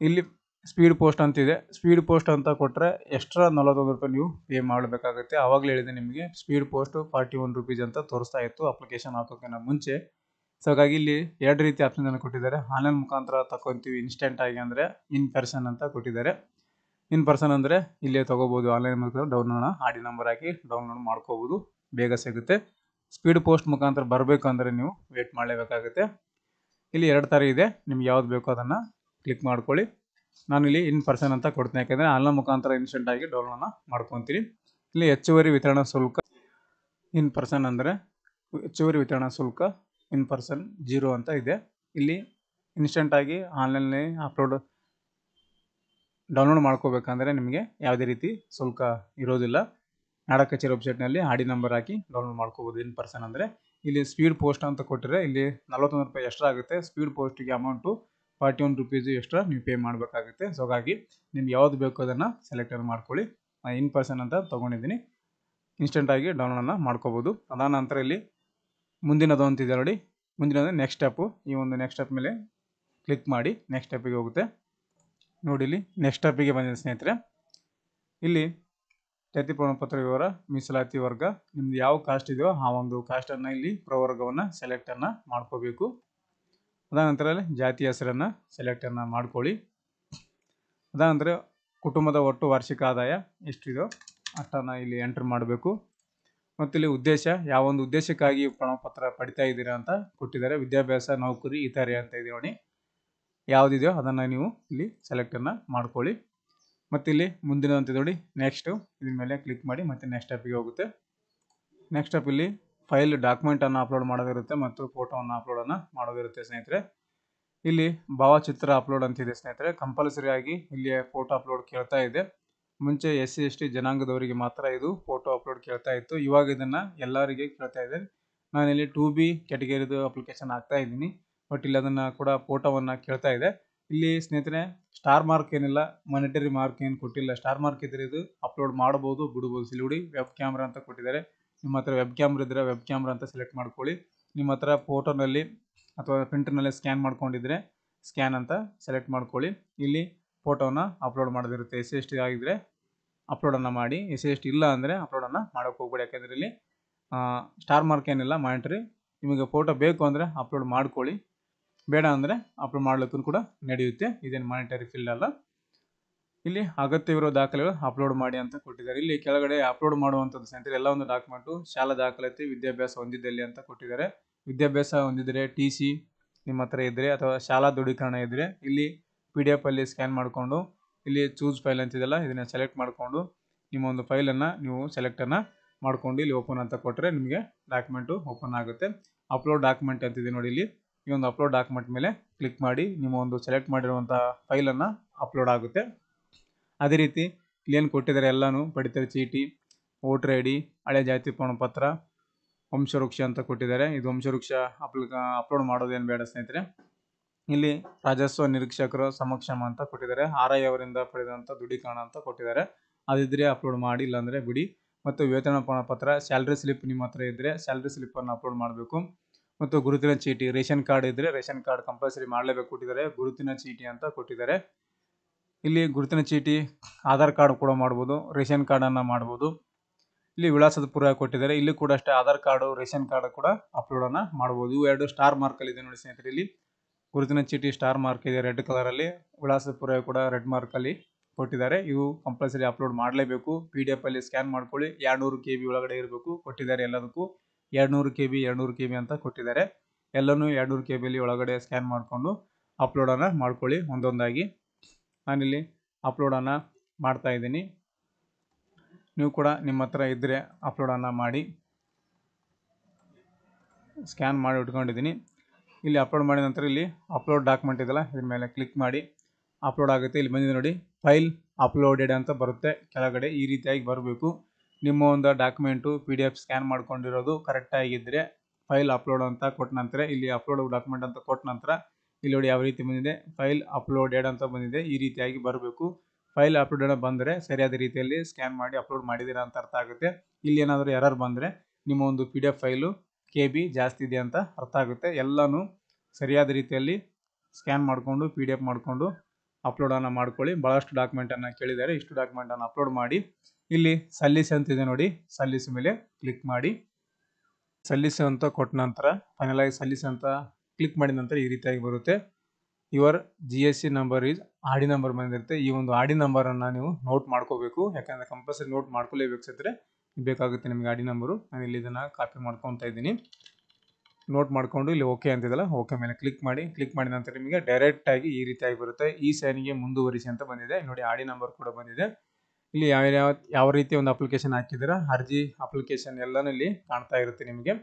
Speaker 1: ಇಲ್ಲಿ ಸ್ಪೀಡ್ ಪೋಸ್ಟ್ ಅಂತಿದೆ ಸ್ಪೀಡ್ ಪೋಸ್ಟ್ ಅಂತ ಕೊಟ್ಟರೆ ಎಕ್ಸ್ಟ್ರಾ ನಲವತ್ತೊಂದು ರೂಪಾಯಿ ನೀವು ಪೇ ಮಾಡಬೇಕಾಗುತ್ತೆ ಆವಾಗಲೇ ಹೇಳಿದೆ ನಿಮಗೆ speed post forty one rupees ಅಂತ ತೋರಿಸ್ತಾ ಇತ್ತು ಅಪ್ಲಿಕೇಶನ್ ಹಾಕೋಕ್ಕಿಂತ ಮುಂಚೆ ಸೊ ಹಾಗಾಗಿ ಇಲ್ಲಿ ಎರಡು ರೀತಿ ಆಪ್ಷನ್ಸನ್ನು ಕೊಟ್ಟಿದ್ದಾರೆ ಆನ್ಲೈನ್ ಮುಖಾಂತರ ತಗೊಂತೀವಿ ಇನ್ಸ್ಟೆಂಟ್ ಆಗಿ ಅಂದರೆ ಇನ್ ಪರ್ಸನ್ ಅಂತ ಕೊಟ್ಟಿದ್ದಾರೆ ಇನ್ ಪರ್ಸನ್ ಅಂದರೆ ಇಲ್ಲೇ ತೊಗೋಬೋದು ಆನ್ಲೈನ್ ಮುಖಾಂತರ ಡೌನ್ಲೋಡ್ ಆರ್ ಡಿ ನಂಬರ್ ಹಾಕಿ ಡೌನ್ಲೋಡ್ ಮಾಡ್ಕೋಬೋದು ಬೇಗ ಸಿಗುತ್ತೆ ಸ್ಪೀಡ್ ಪೋಸ್ಟ್ ಮುಖಾಂತರ ಬರಬೇಕು ಅಂದರೆ ನೀವು ವೇಟ್ ಮಾಡಲೇಬೇಕಾಗುತ್ತೆ ಇಲ್ಲಿ ಎರಡು ಥರ ಇದೆ ನಿಮ್ಗೆ ಯಾವ್ದು ಬೇಕೋ ಅದನ್ನು ಕ್ಲಿಕ್ ಮಾಡ್ಕೊಳ್ಳಿ ನಾನು ಇಲ್ಲಿ ಇನ್ ಪರ್ಸನ್ ಅಂತ ಕೊಡ್ತೀನಿ ಯಾಕಂದರೆ ಆನ್ಲೈನ್ ಮುಖಾಂತರ ಇನ್ಸ್ಟೆಂಟ್ ಆಗಿ ಡೌನ್ಲೋಡ್ನ ಮಾಡ್ಕೊತೀನಿ ಇಲ್ಲಿ ಹೆಚ್ಚುವರಿ ವಿತರಣಾ ಶುಲ್ಕ ಇನ್ ಪರ್ಸನ್ ಅಂದರೆ ಹೆಚ್ಚುವರಿ ವಿತರಣಾ ಶುಲ್ಕ ಇನ್ ಪರ್ಸನ್ ಜೀರೋ ಅಂತ ಇದೆ ಇಲ್ಲಿ ಇನ್ಸ್ಟೆಂಟಾಗಿ ಆನ್ಲೈನಲ್ಲಿ ಅಪ್ಲೋಡ್ ಡೌನ್ಲೋಡ್ ಮಾಡ್ಕೋಬೇಕಂದ್ರೆ ನಿಮಗೆ ಯಾವುದೇ ರೀತಿ ಶುಲ್ಕ ಇರೋದಿಲ್ಲ ನಾಡ ಕಚೇರಿ ವೆಬ್ಸೈಟ್ನಲ್ಲಿ ಆಡಿ ನಂಬರ್ ಹಾಕಿ ಡೌನ್ಲೋಡ್ ಮಾಡ್ಕೋಬೋದು ಇನ್ ಪರ್ಸನ್ ಅಂದರೆ ಇಲ್ಲಿ ಸ್ಪೀಡ್ ಪೋಸ್ಟ್ ಅಂತ ಕೊಟ್ಟರೆ ಇಲ್ಲಿ ನಲ್ವತ್ತೊಂದು ರೂಪಾಯಿ ಎಷ್ಟಾಗುತ್ತೆ ಆಗುತ್ತೆ ಸ್ಪೀಡ್ ಪೋಸ್ಟಿಗೆ amount forty one rupees extra ನೀವು ಪೇ ಮಾಡಬೇಕಾಗುತ್ತೆ ಸೊ ಹಾಗಾಗಿ ನಿಮ್ಗೆ ಯಾವ್ದು ಬೇಕೋ ಅದನ್ನು ಸೆಲೆಕ್ಟನ್ನು ಮಾಡ್ಕೊಳ್ಳಿ ನಾನು ಇನ್ ಪರ್ಸನ್ ಅಂತ ತೊಗೊಂಡಿದ್ದೀನಿ ಇನ್ಸ್ಟೆಂಟಾಗಿ ಡೌನ್ಲೋಡನ್ನು ಮಾಡ್ಕೋಬೋದು ಅದಾದ ನಂತರ ಇಲ್ಲಿ ಮುಂದಿನದು ಅಂತಿದೆ ನೋಡಿ ಮುಂದಿನದು ನೆಕ್ಸ್ಟ್ ಸ್ಟೆಪ್ಪು ಈ ಒಂದು ನೆಕ್ಸ್ಟ್ ಸ್ಟೆಪ್ ಮೇಲೆ ಕ್ಲಿಕ್ ಮಾಡಿ ನೆಕ್ಸ್ಟ್ ಸ್ಟೆಪ್ಪಿಗೆ ಹೋಗುತ್ತೆ ನೋಡಿ ಇಲ್ಲಿ ನೆಕ್ಸ್ಟ್ ಸ್ಟೆಪ್ಪಿಗೆ ಬಂದಿದೆ ಸ್ನೇಹಿತರೆ ಇಲ್ಲಿ ಜಾತಿ ಪ್ರಮಾಣಪತ್ರ ವಿವರ ಮೀಸಲಾತಿ ವರ್ಗ ನಿಮ್ದು ಯಾವ ಕಾಸ್ಟ್ ಇದೆಯೋ ಆ ಒಂದು ಕಾಸ್ಟನ್ನು ಇಲ್ಲಿ ಪ್ರವರ್ಗವನ್ನು ಸೆಲೆಕ್ಟನ್ನು ಮಾಡ್ಕೋಬೇಕು ಅದಾನಂತರ ಜಾತಿ ಹೆಸರನ್ನು ಸೆಲೆಕ್ಟನ್ನು ಮಾಡ್ಕೊಳ್ಳಿ ಅದಾನಂತರ ಕುಟುಂಬದ ಒಟ್ಟು ವಾರ್ಷಿಕ ಆದಾಯ ಎಷ್ಟಿದೆಯೋ ಅಷ್ಟನ್ನು ಇಲ್ಲಿ ಎಂಟ್ರ್ ಮಾಡಬೇಕು ಮತ್ತು ಇಲ್ಲಿ ಉದ್ದೇಶ ಯಾವೊಂದು ಉದ್ದೇಶಕ್ಕಾಗಿ ಪ್ರಮಾಣಪತ್ರ ಪಡಿತಾ ಇದ್ದೀರಾ ಅಂತ ಕೊಟ್ಟಿದ್ದಾರೆ ವಿದ್ಯಾಭ್ಯಾಸ ನೌಕರಿ ಈ ಥರ ಅಂತ ಇದೆ ಯಾವುದಿದೆಯೋ ಅದನ್ನು ನೀವು ಇಲ್ಲಿ ಸೆಲೆಕ್ಟನ್ನು ಮಾಡ್ಕೊಳ್ಳಿ ಮತ್ತು ಇಲ್ಲಿ ಮುಂದಿನ ಅಂತ ನೋಡಿ ನೆಕ್ಸ್ಟು ಇದ್ರ ಮೇಲೆ ಕ್ಲಿಕ್ ಮಾಡಿ ಮತ್ತೆ ನೆಕ್ಸ್ಟ್ ಸ್ಟೆಪ್ಪಿಗೆ ಹೋಗುತ್ತೆ ನೆಕ್ಸ್ಟ್ ಸ್ಟೆಪ್ ಇಲ್ಲಿ ಫೈಲ್ ಡಾಕ್ಯುಮೆಂಟನ್ನು ಅಪ್ಲೋಡ್ ಮಾಡೋದಿರುತ್ತೆ ಮತ್ತು ಫೋಟೋವನ್ನು ಅಪ್ಲೋಡನ್ನು ಮಾಡೋದಿರುತ್ತೆ ಸ್ನೇಹಿತರೆ ಇಲ್ಲಿ ಭಾವಚಿತ್ರ ಅಪ್ಲೋಡ್ ಅಂತಿದೆ ಸ್ನೇಹಿತರೆ ಕಂಪಲ್ಸರಿಯಾಗಿ ಆಗಿ ಇಲ್ಲಿ ಫೋಟೋ ಅಪ್ಲೋಡ್ ಕೇಳ್ತಾ ಇದೆ ಮುಂಚೆ ಎಸ್ ಸಿ ಎಸ್ ಟಿ ಜನಾಂಗದವರಿಗೆ ಮಾತ್ರ ಇದು ಫೋಟೋ ಅಪ್ಲೋಡ್ ಕೇಳ್ತಾ ಇತ್ತು ಇವಾಗ ಇದನ್ನು ಎಲ್ಲರಿಗೆ ಕೇಳ್ತಾ ಇದೆ ನಾನಿಲ್ಲಿ ಟು ಬಿ ಕ್ಯಾಟಗರಿದು ಅಪ್ಲಿಕೇಶನ್ ಹಾಕ್ತಾ ಇದ್ದೀನಿ ಬಟ್ ಇಲ್ಲಿ ಅದನ್ನು ಕೂಡ ಫೋಟೋವನ್ನು ಕೇಳ್ತಾ ಇದೆ ಇಲ್ಲಿ ಸ್ನೇಹಿತರೆ ಸ್ಟಾರ್ ಮಾರ್ಕ್ ಏನಿಲ್ಲ ಮಾನಿಟರಿ ಮಾರ್ಕ್ ಏನು ಕೊಟ್ಟಿಲ್ಲ ಸ್ಟಾರ್ ಮಾರ್ಕ್ ಇದ್ರೆ ಇದು ಅಪ್ಲೋಡ್ ಮಾಡ್ಬೋದು ಬಿಡಬಹುದು ಸಿಲ್ಗುಡಿ ವೆಬ್ ಕ್ಯಾಮ್ರಾ ಅಂತ ಕೊಟ್ಟಿದ್ದಾರೆ ನಿಮ್ಮ ಹತ್ರ ವೆಬ್ ಕ್ಯಾಮ್ರ ಇದ್ದರೆ ವೆಬ್ ಕ್ಯಾಮ್ರ ಅಂತ ಸೆಲೆಕ್ಟ್ ಮಾಡ್ಕೊಳ್ಳಿ ನಿಮ್ಮ ಹತ್ರ ಫೋಟೋನಲ್ಲಿ ಅಥವಾ ಪ್ರಿಂಟರ್ನಲ್ಲಿ ಸ್ಕ್ಯಾನ್ ಮಾಡ್ಕೊಂಡಿದ್ರೆ ಸ್ಕ್ಯಾನ್ ಅಂತ ಸೆಲೆಕ್ಟ್ ಮಾಡ್ಕೊಳ್ಳಿ ಇಲ್ಲಿ ಫೋಟೋನ ಅಪ್ಲೋಡ್ ಮಾಡೋದಿರುತ್ತೆ ಎಸ್ ಸಿ ಎಸ್ ಟಿ ಆಗಿದ್ದರೆ ಅಪ್ಲೋಡನ್ನು ಮಾಡಿ ಎಸ್ ಸಿ ಎಸ್ ಟಿ ಇಲ್ಲ ಅಂದರೆ ಅಪ್ಲೋಡನ್ನು ಮಾಡೋಕ್ಕೆ ಹೋಗ್ಬೇಡಿ ಯಾಕೆಂದರೆ ಇಲ್ಲಿ ಸ್ಟಾರ್ ಮಾರ್ಕ್ ಏನಿಲ್ಲ ಮಾನಿಟ್ರಿ ನಿಮಗೆ ಫೋಟೋ ಬೇಕು ಅಂದರೆ ಅಪ್ಲೋಡ್ ಮಾಡ್ಕೊಳ್ಳಿ ಬೇಡ ಅಂದರೆ ಅಪ್ಲೋಡ್ ಮಾಡ್ಲಿಕ್ಕೂ ಕೂಡ ನಡೆಯುತ್ತೆ ಇದೇನು ಮಾನಿಟರಿ ಫೀಲ್ಡ್ ಅಲ್ಲ ಇಲ್ಲಿ ಅಗತ್ಯವಿರುವ ದಾಖಲೆಗಳು ಅಪ್ಲೋಡ್ ಮಾಡಿ ಅಂತ ಕೊಟ್ಟಿದ್ದಾರೆ ಇಲ್ಲಿ ಕೆಳಗಡೆ ಅಪ್ಲೋಡ್ ಮಾಡುವಂಥದ್ದು ಸೆಂಟರ್ ಎಲ್ಲ ಒಂದು ಡಾಕ್ಯುಮೆಂಟು ಶಾಲಾ ದಾಖಲಾತಿ ವಿದ್ಯಾಭ್ಯಾಸ ಹೊಂದಿದ್ದಲ್ಲಿ ಅಂತ ಕೊಟ್ಟಿದ್ದಾರೆ ವಿದ್ಯಾಭ್ಯಾಸ ಹೊಂದಿದರೆ ಟಿ ಸಿ ನಿಮ್ಮ ಹತ್ರ ಇದ್ದರೆ ಅಥವಾ ಶಾಲಾ ದೃಢೀಕರಣ ಇದ್ದರೆ ಇಲ್ಲಿ ಪಿ ಡಿ ಎಫ್ ಅಲ್ಲಿ ಸ್ಕ್ಯಾನ್ ಮಾಡಿಕೊಂಡು ಇಲ್ಲಿ ಚೂಸ್ ಫೈಲ್ ಅಂತಿದೆಲ್ಲ ಇದನ್ನು ಸೆಲೆಕ್ಟ್ ಮಾಡಿಕೊಂಡು ನಿಮ್ಮ ಒಂದು ಫೈಲನ್ನು ನೀವು ಸೆಲೆಕ್ಟನ್ನು ಮಾಡಿಕೊಂಡು ಇಲ್ಲಿ ಓಪನ್ ಅಂತ ಕೊಟ್ಟರೆ ನಿಮಗೆ ಡಾಕ್ಯುಮೆಂಟು ಓಪನ್ ಆಗುತ್ತೆ ಅಪ್ಲೋಡ್ ಡಾಕ್ಯುಮೆಂಟ್ ಅಂತಿದೆ ನೋಡಿ ಇಲ್ಲಿ ಈ ಒಂದು ಅಪ್ಲೋಡ್ ಡಾಕ್ಯುಮೆಂಟ್ ಮೇಲೆ ಕ್ಲಿಕ್ ಮಾಡಿ ನಿಮ್ಮ ಒಂದು ಸೆಲೆಕ್ಟ್ ಮಾಡಿರುವಂಥ ಫೈಲನ್ನು ಅಪ್ಲೋಡ್ ಆಗುತ್ತೆ ಅದೇ ರೀತಿ ಕ್ಲಿಯನ್ ಕೊಟ್ಟಿದ್ದಾರೆ ಎಲ್ಲನೂ ಪಡಿತರ ಚೀಟಿ ವೋಟ್ರ್ ಐ ಡಿ ಹಳೆ ಜಾತಿ ಪ್ರಮಾಣಪತ್ರ ವಂಶವೃಕ್ಷ ಅಂತ ಕೊಟ್ಟಿದ್ದಾರೆ ಇದು ವಂಶವೃಕ್ಷ ಅಪ್ಲ ಅಪ್ಲೋಡ್ ಮಾಡೋದೇನು ಬೇಡ ಸ್ನೇಹಿತರೆ ಇಲ್ಲಿ ರಾಜಸ್ವ ನಿರೀಕ್ಷಕರು ಸಮಕ್ಷಮ ಅಂತ ಕೊಟ್ಟಿದ್ದಾರೆ ಆರ್ ಐ ಅವರಿಂದ ಪಡೆದಂಥ ದೃಢೀಕರಣ ಅಂತ ಕೊಟ್ಟಿದ್ದಾರೆ ಅದಿದ್ರೆ ಅಪ್ಲೋಡ್ ಮಾಡಿ ಇಲ್ಲಾಂದರೆ ಬಿಡಿ ಮತ್ತು ವೇತನ ಪ್ರಮಾಣಪತ್ರ ಸ್ಯಾಲ್ರಿ ಸ್ಲಿಪ್ ನಿಮ್ಮ ಹತ್ರ ಇದ್ದರೆ ಸ್ಯಾಲ್ರಿ ಸ್ಲಿಪ್ಪನ್ನು ಅಪ್ಲೋಡ್ ಮಾಡಬೇಕು ಮತ್ತು ಗುರುತಿನ ಚೀಟಿ ರೇಷನ್ ಕಾರ್ಡ್ ಇದ್ದರೆ ರೇಷನ್ ಕಾರ್ಡ್ ಕಂಪಲ್ಸರಿ ಮಾಡಲೇಬೇಕು ಕೊಟ್ಟಿದ್ದಾರೆ ಗುರುತಿನ ಚೀಟಿ ಅಂತ ಕೊಟ್ಟಿದ್ದಾರೆ ಇಲ್ಲಿ ಗುರುತಿನ ಚೀಟಿ ಆಧಾರ್ ಕಾರ್ಡ್ ಕೂಡ ಮಾಡ್ಬೋದು ರೇಷನ್ ಕಾರ್ಡನ್ನು ಮಾಡ್ಬೋದು ಇಲ್ಲಿ ವಿಳಾಸದ ಪುರಾವೆ ಕೊಟ್ಟಿದ್ದಾರೆ ಇಲ್ಲಿ ಕೂಡ ಅಷ್ಟೇ ಆಧಾರ್ ಕಾರ್ಡು ರೇಷನ್ ಕಾರ್ಡ್ ಕೂಡ ಅಪ್ಲೋಡನ್ನು ಮಾಡ್ಬೋದು ಇವು ಎರಡು ಸ್ಟಾರ್ ಇದೆ ನೋಡಿ ಸ್ನೇಹಿತರೆ ಇಲ್ಲಿ ಗುರುತಿನ ಚೀಟಿ ಸ್ಟಾರ್ ಮಾರ್ಕ್ ಇದೆ ರೆಡ್ ಕಲರಲ್ಲಿ ವಿಳಾಸದ ಪುರಾವೆ ಕೂಡ ರೆಡ್ ಮಾರ್ಕಲ್ಲಿ ಕೊಟ್ಟಿದ್ದಾರೆ ಇವು ಕಂಪಲ್ಸರಿ ಅಪ್ಲೋಡ್ ಮಾಡಲೇಬೇಕು ಪಿ ಡಿ ಎಫ್ ಅಲ್ಲಿ ಸ್ಕ್ಯಾನ್ ಮಾಡ್ಕೊಳ್ಳಿ ಎರಡ್ನೂರು ಕೆ ಬಿ ಒಳಗಡೆ ಇರಬೇಕು ಕೊಟ್ಟಿದ್ದಾರೆ ಎಲ್ಲದಕ್ಕೂ ಎರಡ್ನೂರು ಕೆ ಬಿ ಎರಡ್ನೂರು ಕೆ ಬಿ ಅಂತ ಕೊಟ್ಟಿದ್ದಾರೆ ಎಲ್ಲನೂ ಎರಡ್ನೂರು ಕೆ ಬಿಲಿ ಒಳಗಡೆ ಸ್ಕ್ಯಾನ್ ಮಾಡಿಕೊಂಡು ಅಪ್ಲೋಡನ್ನು ಮಾಡ್ಕೊಳ್ಳಿ ಒಂದೊಂದಾಗಿ ನಾನಿಲ್ಲಿ ಅಪ್ಲೋಡನ್ನು ಮಾಡ್ತಾ ನೀವು ಕೂಡ ನಿಮ್ಮ ಹತ್ರ ಇದ್ದರೆ ಅಪ್ಲೋಡನ್ನು ಮಾಡಿ ಸ್ಕ್ಯಾನ್ ಮಾಡಿ ಇಟ್ಕೊಂಡಿದ್ದೀನಿ ಇಲ್ಲಿ ಅಪ್ಲೋಡ್ ಮಾಡಿದ ನಂತರ ಇಲ್ಲಿ ಅಪ್ಲೋಡ್ ಡಾಕ್ಯುಮೆಂಟ್ ಇದೆಲ್ಲ ಇದ್ರ ಮೇಲೆ ಕ್ಲಿಕ್ ಮಾಡಿ ಅಪ್ಲೋಡ್ ಆಗುತ್ತೆ ಇಲ್ಲಿ ಬಂದಿದೆ ನೋಡಿ ಫೈಲ್ ಅಪ್ಲೋಡೆಡ್ ಅಂತ ಬರುತ್ತೆ ಕೆಳಗಡೆ ಈ ರೀತಿಯಾಗಿ ಬರಬೇಕು ನಿಮ್ಮ ಒಂದು document P D F scan ಮಾಡ್ಕೊಂಡಿರೋದು ಕರೆಕ್ಟಾಗಿದ್ದರೆ ಫೈಲ್ ಅಪ್ಲೋಡ್ ಅಂತ ಕೊಟ್ಟ ನಂತರ ಇಲ್ಲಿ ಅಪ್ಲೋಡ್ ಡಾಕ್ಯುಮೆಂಟ್ ಅಂತ ಕೊಟ್ಟ ನಂತರ ಇಲ್ಲಿ ನೋಡಿ ಯಾವ ರೀತಿ ಬಂದಿದೆ ಫೈಲ್ ಅಪ್ಲೋಡೆಡ್ ಅಂತ ಬಂದಿದೆ ಈ ರೀತಿಯಾಗಿ ಬರಬೇಕು ಫೈಲ್ ಅಪ್ಲೋಡೆಡ್ ಬಂದರೆ ಸರಿಯಾದ ರೀತಿಯಲ್ಲಿ ಸ್ಕ್ಯಾನ್ ಮಾಡಿ ಅಪ್ಲೋಡ್ ಮಾಡಿದ್ದೀರಾ ಅಂತ ಅರ್ಥ ಆಗುತ್ತೆ ಇಲ್ಲಿ ಏನಾದರೂ ಎರರ್ ಬಂದರೆ ನಿಮ್ಮ ಒಂದು P D F file K B ಜಾಸ್ತಿ ಇದೆ ಅಂತ ಅರ್ಥ ಆಗುತ್ತೆ ಎಲ್ಲನೂ ಸರಿಯಾದ ರೀತಿಯಲ್ಲಿ ಸ್ಕ್ಯಾನ್ ಮಾಡಿಕೊಂಡು ಪಿ ಡಿ ಎಫ್ ಮಾಡಿಕೊಂಡು ಅಪ್ಲೋಡನ್ನು ಮಾಡ್ಕೊಳ್ಳಿ ಭಾಳಷ್ಟು ಡಾಕ್ಯುಮೆಂಟನ್ನು ಕೇಳಿದ್ದಾರೆ ಇಷ್ಟು ಡಾಕ್ಯುಮೆಂಟನ್ನು ಅಪ್ಲೋಡ್ ಮಾಡಿ ಇಲ್ಲಿ ಸಲ್ಲಿಸಿ ಅಂತಿದೆ ನೋಡಿ ಸಲ್ಲಿಸಿ ಮೇಲೆ ಕ್ಲಿಕ್ ಮಾಡಿ ಸಲ್ಲಿಸು ಅಂತ ಕೊಟ್ಟ ನಂತರ ಫೈನಲಾಗಿ ಸಲ್ಲಿಸು ಅಂತ ಕ್ಲಿಕ್ ಮಾಡಿದ ನಂತರ ಈ ರೀತಿಯಾಗಿ ಬರುತ್ತೆ your G S C number is D number ಬಂದಿರುತ್ತೆ ಈ ಒಂದು ಆಡಿ ನಂಬರನ್ನು ನೀವು ನೋಟ್ ಮಾಡ್ಕೋಬೇಕು ಯಾಕಂದರೆ ಕಂಪಲ್ಸರಿ ನೋಟ್ ಮಾಡ್ಕೊಲೇಬೇಕು ಸತ್ತರೆ ಬೇಕಾಗುತ್ತೆ ನಿಮಗೆ ಡಿ ನಂಬರು ನಾನು ಇಲ್ಲಿ ಇದನ್ನು ಕಾಪಿ ಮಾಡ್ಕೊತಾ ಇದ್ದೀನಿ ನೋಟ್ ಮಾಡಿಕೊಂಡು ಇಲ್ಲಿ ಓಕೆ ಅಂತಿದಲ್ಲ ಓಕೆ ಮೇಲೆ ಕ್ಲಿಕ್ ಮಾಡಿ ಕ್ಲಿಕ್ ಮಾಡಿದ ನಂತರ ನಿಮಗೆ ಡೈರೆಕ್ಟಾಗಿ ಈ ರೀತಿಯಾಗಿ ಬರುತ್ತೆ ಈ ಸೈನಿಗೆ ಮುಂದುವರಿಸಿ ಅಂತ ಬಂದಿದೆ ನೋಡಿ ಡಿ ನಂಬರ್ ಕೂಡ ಬಂದಿದೆ ಇಲ್ಲಿ ಯಾವ ಯಾವ ಯಾವ ರೀತಿ ಒಂದು ಅಪ್ಲಿಕೇಶನ್ ಹಾಕಿದ್ದೀರಾ ಅರ್ಜಿ ಅಪ್ಲಿಕೇಶನ್ ಎಲ್ಲನೂ ಇಲ್ಲಿ ಕಾಣ್ತಾ ಇರುತ್ತೆ ನಿಮಗೆ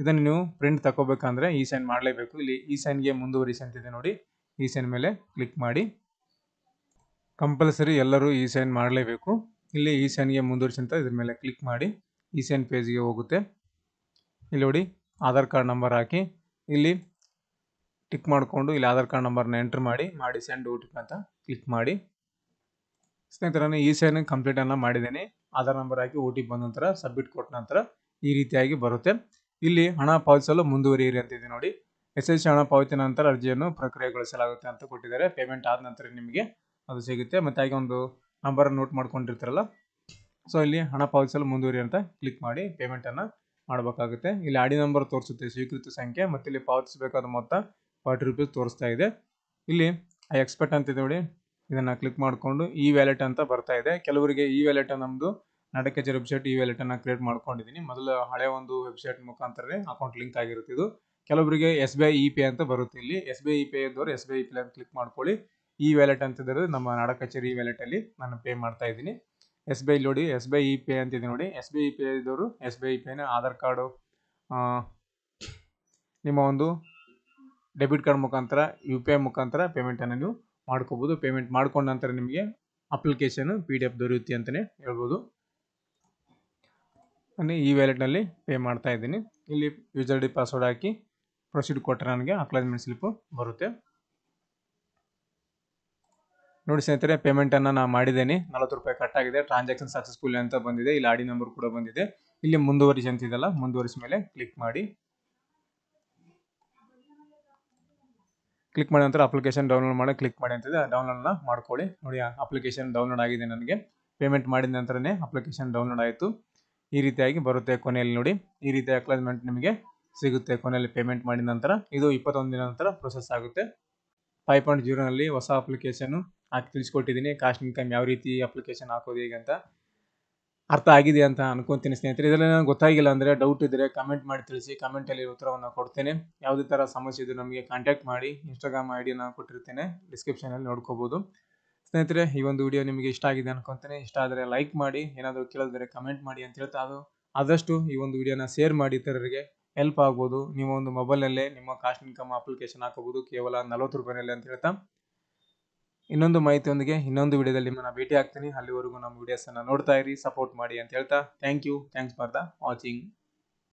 Speaker 1: ಇದನ್ನು ನೀವು ಪ್ರಿಂಟ್ ತಗೋಬೇಕಂದ್ರೆ ಈ ಸೈನ್ ಮಾಡಲೇಬೇಕು ಇಲ್ಲಿ ಈ ಸೈನ್ಗೆ ಮುಂದುವರಿಸಿ ಅಂತಿದೆ ನೋಡಿ ಈ ಸೈನ್ ಮೇಲೆ ಕ್ಲಿಕ್ ಮಾಡಿ ಕಂಪಲ್ಸರಿ ಎಲ್ಲರೂ ಈ ಸೈನ್ ಮಾಡಲೇಬೇಕು ಇಲ್ಲಿ ಈ ಸೈನ್ಗೆ ಮುಂದುವರಿಸಿ ಅಂತ ಇದ್ರ ಮೇಲೆ ಕ್ಲಿಕ್ ಮಾಡಿ ಈ ಸೈನ್ ಪೇಜ್ಗೆ ಹೋಗುತ್ತೆ ಇಲ್ಲಿ ನೋಡಿ ಆಧಾರ್ ಕಾರ್ಡ್ ನಂಬರ್ ಹಾಕಿ ಇಲ್ಲಿ ಟಿಕ್ ಮಾಡಿಕೊಂಡು ಇಲ್ಲಿ ಆಧಾರ್ ಕಾರ್ಡ್ ನಂಬರ್ನ ಎಂಟ್ರ್ ಮಾಡಿ ಮಾಡಿ ಸೆಂಡ್ ಓ ಟಿ ಪಿ ಅಂತ ಕ್ಲಿಕ್ ಮಾಡಿ ಸ್ನೇಹಿತರೆ ನಾನು ಈ ಸೈನ್ ಕಂಪ್ಲೀಟನ್ನು ಮಾಡಿದ್ದೀನಿ ಆಧಾರ್ ನಂಬರ್ ಹಾಕಿ ಓ ಟಿ ಪಿ ಬಂದ ನಂತರ ಸಬ್ಮಿಟ್ ಕೊಟ್ಟ ನಂತರ ಈ ರೀತಿಯಾಗಿ ಬರುತ್ತೆ ಇಲ್ಲಿ ಹಣ ಪಾವತಿಸಲು ಮುಂದುವರಿಯಿರಿ ಅಂತಿದೆ ನೋಡಿ ಎಸ್ ಸಿ ಹಣ ಪಾವತಿ ನಂತರ ಅರ್ಜಿಯನ್ನು ಪ್ರಕ್ರಿಯೆಗೊಳಿಸಲಾಗುತ್ತೆ ಅಂತ ಕೊಟ್ಟಿದ್ದಾರೆ ಪೇಮೆಂಟ್ ಆದ ನಂತರ ನಿಮಗೆ ಅದು ಸಿಗುತ್ತೆ ಮತ್ತು ಹಾಗೆ ಒಂದು ನಂಬರ್ ನೋಟ್ ಮಾಡ್ಕೊಂಡಿರ್ತಾರಲ್ಲ ಸೊ ಇಲ್ಲಿ ಹಣ ಪಾವತಿಸಲು ಮುಂದುವರಿ ಅಂತ ಕ್ಲಿಕ್ ಮಾಡಿ ಪೇಮೆಂಟನ್ನು ಮಾಡಬೇಕಾಗುತ್ತೆ ಇಲ್ಲಿ ಆಡಿ ನಂಬರ್ ತೋರಿಸುತ್ತೆ ಸ್ವೀಕೃತ ಸಂಖ್ಯೆ ಮತ್ತೆ ಇಲ್ಲಿ ಪಾವತಿಸಬೇಕಾದ ಮೊತ್ತ ಫಾರ್ಟಿ ರುಪೀಸ್ ತೋರಿಸ್ತಾ ಇದೆ ಇಲ್ಲಿ ಐ ಎಕ್ಸ್ಪೆಕ್ಟ್ ಅಂತಿದೆ ನೋಡಿ ಇದನ್ನು ಕ್ಲಿಕ್ ಮಾಡಿಕೊಂಡು ಇ ವ್ಯಾಲೆಟ್ ಅಂತ ಬರ್ತಾ ಇದೆ ಕೆಲವರಿಗೆ ಇ ವ್ಯಾಲೆಟ್ ನಮ್ಮದು ನಾಟಕಚೇರಿ ವೆಬ್ಸೈಟ್ ಈ ವ್ಯಾಲೆಟನ್ನು ಕ್ರಿಯೇಟ್ ಮಾಡ್ಕೊಂಡಿದ್ದೀನಿ ಮೊದಲು ಹಳೆ ಒಂದು ವೆಬ್ಸೈಟ್ ಮುಖಾಂತರನೇ ಅಕೌಂಟ್ ಲಿಂಕ್ ಆಗಿರುತ್ತೆ ಇದು ಕೆಲವರಿಗೆ S B I E pay ಅಂತ ಬರುತ್ತೆ ಇಲ್ಲಿ S B I E pay ಇದ್ದವರು ಎಸ್ ಬಿ ಐ ಪೇ ಅಂತ ಕ್ಲಿಕ್ ಮಾಡ್ಕೊಳ್ಳಿ ಈ ವ್ಯಾಲೆಟ್ ಅಂತಿದ್ರೆ ನಮ್ಮ ನಾಡ ಕಚೇರಿ ವ್ಯಾಲೆಟಲ್ಲಿ ನಾನು ಪೇ ಮಾಡ್ತಾ ಇದ್ದೀನಿ ಎಸ್ ಬಿ ಐ ನೋಡಿ S B I E e pay ಅಂತಿದೆ ನೋಡಿ ಎಸ್ ಬಿ ಐ ಪೇ ಇದ್ದವರು ಎಸ್ ಬಿ ಐ ಪೇನ ಆಧಾರ್ ಕಾರ್ಡು ನಿಮ್ಮ ಒಂದು ಡೆಬಿಟ್ ಕಾರ್ಡ್ ಮುಖಾಂತರ ಯು ಪಿ ಐ ಮುಖಾಂತರ ಪೇಮೆಂಟನ್ನು ನೀವು ಮಾಡ್ಕೋಬೋದು ಪೇಮೆಂಟ್ ಮಾಡ್ಕೊಂಡ ನಂತರ ನಿಮಗೆ ಅಪ್ಲಿಕೇಶನ್ ಪಿ ಡಿ ಎಫ್ ದೊರೆಯುತ್ತೆ ಅಂತಲೇ ಹೇಳ್ಬೋದು ನಾನು ಈ ವ್ಯಾಲೆಟ್ನಲ್ಲಿ ಪೇ ಮಾಡ್ತಾ ಇದ್ದೀನಿ ಇಲ್ಲಿ ಯೂಸರ್ ಡಿ ಪಾಸ್ವರ್ಡ್ ಹಾಕಿ ಪ್ರೊಸೀಡ್ ಕೊಟ್ಟರೆ ನನಗೆ ಅಕ್ಲೈಜ್ಮೆಂಟ್ ಸ್ಲಿಪ್ಪು ಬರುತ್ತೆ ನೋಡಿ ಸ್ನೇಹಿತರೆ ಪೇಮೆಂಟನ್ನು ನಾನು ಮಾಡಿದ್ದೇನೆ ನಲವತ್ತು ರೂಪಾಯಿ ಕಟ್ ಆಗಿದೆ ಟ್ರಾನ್ಸಾಕ್ಷನ್ ಸಕ್ಸಸ್ಫುಲ್ ಅಂತ ಬಂದಿದೆ ಇಲ್ಲಿ ಆಡಿ ನಂಬರ್ ಕೂಡ ಬಂದಿದೆ ಇಲ್ಲಿ ಮುಂದುವರಿಸಿ ಅಂತಿದೆಲ್ಲ ಮುಂದುವರಿಸಿ ಮೇಲೆ ಕ್ಲಿಕ್ ಮಾಡಿ ಕ್ಲಿಕ್ ಮಾಡಿದ ನಂತರ ಅಪ್ಲಿಕೇಶನ್ ಡೌನ್ಲೋಡ್ ಮಾಡಿ ಕ್ಲಿಕ್ ಮಾಡಿ ಅಂತಿದೆ ಡೌನ್ಲೋಡ್ನ ಮಾಡ್ಕೊಳ್ಳಿ ನೋಡಿ ಅಪ್ಲಿಕೇಶನ್ ಡೌನ್ಲೋಡ್ ಆಗಿದೆ ನನಗೆ ಪೇಮೆಂಟ್ ಮಾಡಿದ ನಂತರನೇ ಅಪ್ಲಿಕೇಶನ್ ಡೌನ್ಲೋಡ್ ಆಯಿತು ಈ ರೀತಿಯಾಗಿ ಬರುತ್ತೆ ಕೊನೆಯಲ್ಲಿ ನೋಡಿ ಈ ರೀತಿ ಅಕ್ಲೈಸ್ಮೆಂಟ್ ನಿಮಗೆ ಸಿಗುತ್ತೆ ಕೊನೆಯಲ್ಲಿ ಪೇಮೆಂಟ್ ಮಾಡಿದ ನಂತರ ಇದು ಇಪ್ಪತ್ತೊಂದು ದಿನ ನಂತರ ಪ್ರೊಸೆಸ್ ಆಗುತ್ತೆ ಫೈವ್ ಪಾಯಿಂಟ್ ಜೀರೋನಲ್ಲಿ ಹೊಸ ಅಪ್ಲಿಕೇಶನ್ ಹಾಕಿ ತಿಳಿಸ್ಕೊಟ್ಟಿದ್ದೀನಿ ಕಾಸ್ಟ್ ಇನ್ಕಮ್ ಯಾವ ರೀತಿ ಅಪ್ಲಿಕೇಶನ್ ಹಾಕೋದು ಹೇಗೆ ಅಂತ ಅರ್ಥ ಆಗಿದೆ ಅಂತ ಅನ್ಕೊಂತೀನಿ ಸ್ನೇಹಿತರೆ ಇದರಲ್ಲಿ ನನಗೆ ಗೊತ್ತಾಗಿಲ್ಲ ಅಂದರೆ ಡೌಟ್ ಇದ್ದರೆ ಕಮೆಂಟ್ ಮಾಡಿ ತಿಳಿಸಿ ಕಮೆಂಟಲ್ಲಿ ಉತ್ತರವನ್ನು ಕೊಡ್ತೇನೆ ಯಾವುದೇ ಥರ ಸಮಸ್ಯೆ ಇದ್ದರೆ ನಮಗೆ ಕಾಂಟ್ಯಾಕ್ಟ್ ಮಾಡಿ ಇನ್ಸ್ಟಾಗ್ರಾಮ್ ಐ ಡಿ ನಾನು ಕೊಟ್ಟಿರ್ತೇನೆ ಡಿಸ್ಕ್ರಿಪ್ಷನಲ್ಲಿ ನೋಡ್ಕೋಬೋದು ಸ್ನೇಹಿತರೆ ಈ ಒಂದು ವಿಡಿಯೋ ನಿಮಗೆ ಇಷ್ಟ ಆಗಿದೆ ಅನ್ಕೊಂತೀನಿ ಇಷ್ಟ ಆದರೆ ಲೈಕ್ ಮಾಡಿ ಏನಾದರೂ ಕೇಳಿದ್ರೆ ಕಮೆಂಟ್ ಮಾಡಿ ಅಂತ ಹೇಳ್ತಾ ಅದು ಆದಷ್ಟು ಈ ಒಂದು ವಿಡಿಯೋನ ಶೇರ್ ಮಾಡಿ ಇತರರಿಗೆ ಹೆಲ್ಪ್ ಆಗ್ಬೋದು ನಿಮ್ಮ ಒಂದು ಮೊಬೈಲಲ್ಲೇ ನಿಮ್ಮ ಕಾಸ್ಟ್ ಇನ್ಕಮ್ ಅಪ್ಲಿಕೇಶನ್ ಹಾಕೋಬೋದು ಕೇವಲ ನಲವತ್ತು ರೂಪಾಯಿನಲ್ಲಿ ಅಂತ ಹೇಳ್ತಾ ಇನ್ನೊಂದು ಮಾಹಿತಿಯೊಂದಿಗೆ ಇನ್ನೊಂದು ವಿಡಿಯೋದಲ್ಲಿ ನಿಮ್ಮನ್ನು ಭೇಟಿ ಆಗ್ತೀನಿ ಅಲ್ಲಿವರೆಗೂ ನಮ್ಮ ವಿಡಿಯೋಸನ್ನು ನೋಡ್ತಾ ಇರಿ ಸಪೋರ್ಟ್ ಮಾಡಿ ಅಂತ ಹೇಳ್ತಾ thank you thanks for the watching